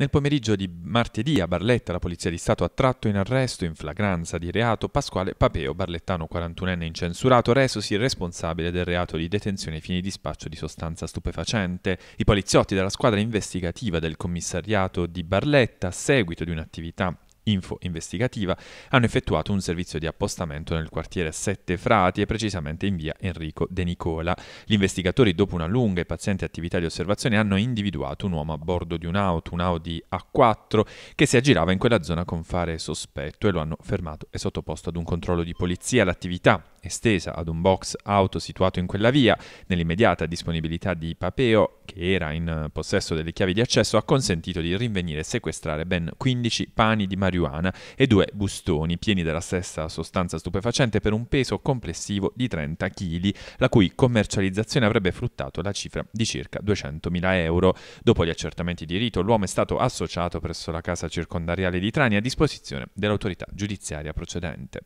Nel pomeriggio di martedì a Barletta la Polizia di Stato ha tratto in arresto in flagranza di reato Pasquale Papeo, barlettano 41enne incensurato, resosi responsabile del reato di detenzione ai fini di spaccio di sostanza stupefacente. I poliziotti della squadra investigativa del commissariato di Barletta, a seguito di un'attività Info Investigativa hanno effettuato un servizio di appostamento nel quartiere Sette Frati e precisamente in via Enrico De Nicola. Gli investigatori, dopo una lunga e paziente attività di osservazione, hanno individuato un uomo a bordo di un'auto, un Audi A4, che si aggirava in quella zona con fare sospetto e lo hanno fermato e sottoposto ad un controllo di polizia. L'attività estesa ad un box auto situato in quella via, nell'immediata disponibilità di Papeo, che era in possesso delle chiavi di accesso, ha consentito di rinvenire e sequestrare ben 15 pani di marijuana marijuana e due bustoni pieni della stessa sostanza stupefacente per un peso complessivo di 30 kg, la cui commercializzazione avrebbe fruttato la cifra di circa 200.000 euro. Dopo gli accertamenti di rito, l'uomo è stato associato presso la casa circondariale di Trani a disposizione dell'autorità giudiziaria procedente.